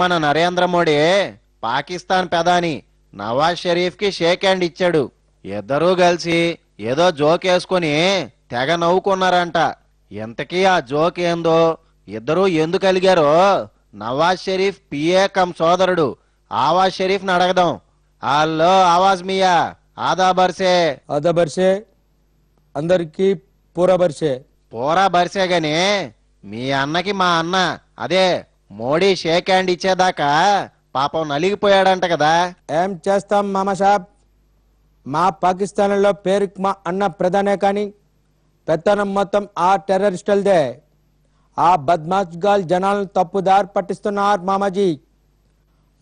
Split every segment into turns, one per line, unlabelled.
మన నరేంద్ర మోడీ పాకిస్తాన్ ప్రధాని Nawaz షరీఫ్కి shake hand ఇచ్చాడు ఇద్దరూ కలిసి ఏదో జోక్ వేసుకుని తెగ నవ్వుకున్నారంట ఇంతకీ ఆ జోక్ ఏందో ఇద్దరూ ఎందుకు అలిగారో నవాజ్ షరీఫ్ పిఏ కమ్ సోదరుడు ఆవాజ్ షరీఫ్ని అడగదాం హలో ఆవాజ్ మియా ఆదా బర్సే ఆదా బర్సే అందరికీ పూరా బర్సే పూరా బర్సే గాని మీ అన్నకి మా అన్న అదే మోడీ షేక్ హ్యాండ్ ఇచ్చేదాకా పాపం నలిగిపోయాడంట కదా ఏం చేస్తాం మామసాబ్ సాబ్
మా పాకిస్తాన్లో పేరు మా అన్న ప్రధానే కానీ పెత్తనం మొత్తం ఆ టెర్రరిస్టులదే ఆ బద్మాష్ గాల్ జనాలను తప్పుదారి పట్టిస్తున్నారు మామాజీ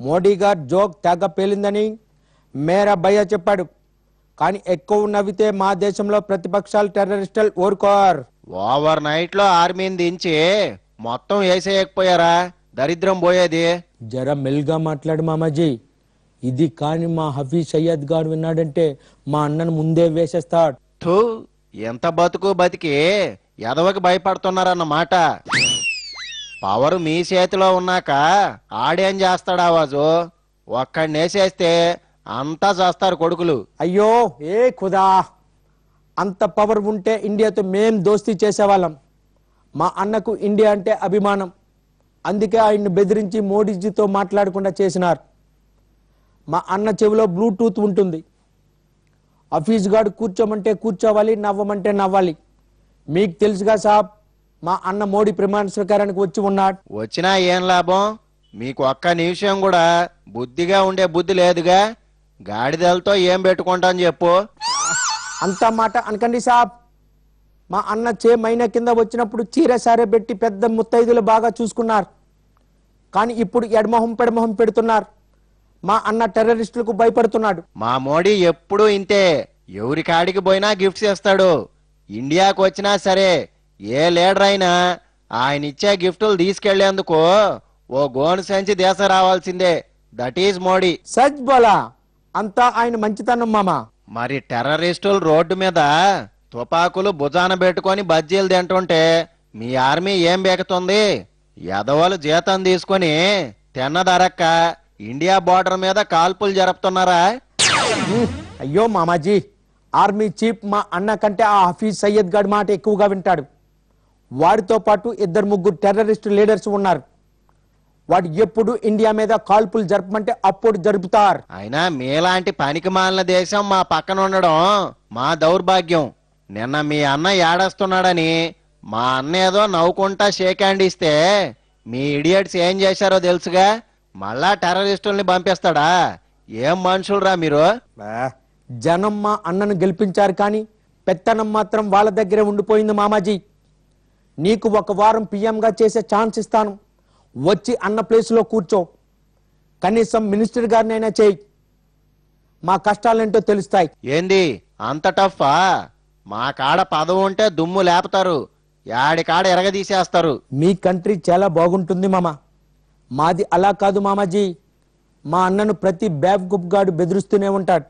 మోడీ గారు జోక్ తెగ పేలిందని మేరా భయ్య చెప్పాడు కానీ ఎక్కువ నవ్వితే మా దేశంలో ప్రతిపక్షాలు టెర్రరిస్టులు ఊరుకోరు
ఓవర్ నైట్ లో ఆర్మీని దించి మొత్తం వేసేయకపోయారా దరిద్రం పోయేది
జర మెల్గా మాట్లాడు మామాజీ ఇది కాని మా హఫీజ్ సయ్యద్ గారు విన్నాడంటే మా అన్నను ముందే వేసేస్తాడు
ఎంత బతుకు బతికి ఎదవకి మాట పవర్ మీ చేతిలో ఉన్నాక ఆడేం చేస్తాడు ఆవాజు ఒక్కడినేసేస్తే అంతా చేస్తారు కొడుకులు అయ్యో ఏ కుదా అంత పవర్ ఉంటే ఇండియాతో మేం దోస్తీ చేసేవాళ్ళం
మా అన్నకు ఇండియా అంటే అభిమానం అందుకే ఆయన్ని బెదిరించి మోడీజీతో మాట్లాడకుండా చేసినారు మా అన్న చెవిలో బ్లూటూత్ ఉంటుంది అఫీజ్ గారు కూర్చోమంటే కూర్చోవాలి నవ్వమంటే నవ్వాలి మీకు తెలుసుగా
సాబ్ మా అన్న మోడీ ప్రమాణ స్వీకారానికి వచ్చి ఉన్నాడు వచ్చినా ఏం లాభం మీకు ఒక్క నిమిషం కూడా బుద్ధిగా ఉండే బుద్ధి లేదుగా గాడిదలతో ఏం అని చెప్పు అంత మాట అనకండి సాబ్ మా అన్న చే మైనా
కింద వచ్చినప్పుడు చీర సారే పెట్టి పెద్ద ముత్తైదులు బాగా చూసుకున్నారు కానీ ఇప్పుడు ఎడమొహం పెడమొహం పెడుతున్నారు మా అన్న
టెర్రరిస్టులకు భయపడుతున్నాడు మా మోడీ ఎప్పుడూ ఇంతే ఎవరి కాడికి పోయినా గిఫ్ట్స్ ఇస్తాడు ఇండియాకు వచ్చినా సరే ఏ లీడర్ అయినా ఆయన ఇచ్చే గిఫ్టులు తీసుకెళ్లేందుకు ఓ గోను సంచి దేశం రావాల్సిందే దట్ ఈజ్ మోడీ సజ్ బోలా అంతా ఆయన మంచితనం మామ మరి టెర్రరిస్టులు రోడ్డు మీద తుపాకులు భుజాన పెట్టుకొని బజ్జీలు తింటుంటే మీ ఆర్మీ ఏం బేకుతుంది ఎదవలు జీతం తీసుకొని తిన్నదరక్క ఇండియా బార్డర్ మీద కాల్పులు జరుపుతున్నారా అయ్యో
మామాజీ ఆర్మీ చీఫ్ మా అన్న కంటే ఆ హఫీజ్ సయ్యద్ గడ్ మాట ఎక్కువగా వింటాడు వాడితో పాటు ఇద్దరు ముగ్గురు టెర్రరిస్ట్ లీడర్స్ ఉన్నారు వాడు ఎప్పుడు
ఇండియా మీద కాల్పులు జరపమంటే అప్పుడు జరుపుతారు అయినా మీలాంటి పనికి మాలిన దేశం మా పక్కన ఉండడం మా దౌర్భాగ్యం నిన్న మీ అన్న ఏడస్తున్నాడని మా అన్న ఏదో నవ్వుకుంటా షేక్ హ్యాండ్ ఇస్తే మీ ఇడియట్స్ ఏం చేశారో తెలుసుగా మళ్ళా టెర్రరిస్టుల్ని పంపిస్తాడా ఏం మనుషులరా మీరు జనం మా అన్నను గెలిపించారు కానీ పెత్తనం మాత్రం వాళ్ళ దగ్గరే ఉండిపోయింది మామాజీ
నీకు ఒక వారం పిఎంగా చేసే ఛాన్స్ ఇస్తాను వచ్చి అన్న ప్లేస్లో కూర్చో
కనీసం మినిస్టర్ గారినైనా చేయి మా కష్టాలేంటో తెలుస్తాయి ఏంది అంత టఫా మా కాడ పదవు ఉంటే దుమ్ము లేపుతారు యాడి కాడ ఎరగదీసేస్తారు
మీ కంట్రీ చాలా బాగుంటుంది మామ మాది అలా కాదు మామాజీ మా అన్నను ప్రతి బ్యాబ్ గుప్గాడు బెదిరిస్తూనే ఉంటాడు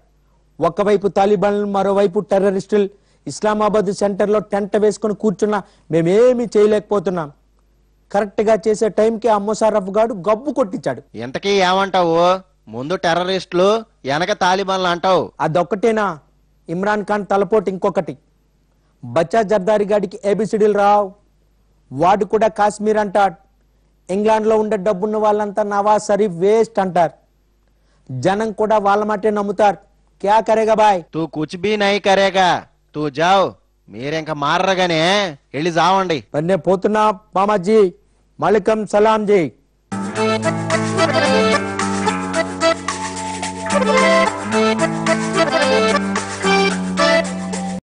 ఒకవైపు తాలిబాన్లు మరోవైపు టెర్రరిస్టులు ఇస్లామాబాద్ సెంటర్లో టెంట వేసుకొని కూర్చున్నా మేమేమి చేయలేకపోతున్నాం కరెక్ట్గా చేసే టైంకి ఆ ముషారఫ్ గాడు గబ్బు కొట్టించాడు
ఇంతకీ ఏమంటావు ముందు టెర్రరిస్టులు వెనక తాలిబాన్లు అంటావు అదొక్కటేనా ఇమ్రాన్ ఖాన్ తలపోటు ఇంకొకటి బచ్చా జర్దారి గాడికి ఏబిసిడీలు
రావు వాడు కూడా కాశ్మీర్ అంటాడు ఇంగ్లాండ్లో ఉండే డబ్బున్న వాళ్ళంతా నవాజ్
షరీఫ్ వేస్ట్ అంటారు జనం కూడా వాళ్ళ మాటే నమ్ముతారు క్యా కరేగా బాయ్ తూ కుచ్ బీ నై కరేగా తూ జావు మీరు ఇంకా మారగానే వెళ్ళి జావండి పన్నే పోతున్నా మామాజీ మలికం సలాంజీ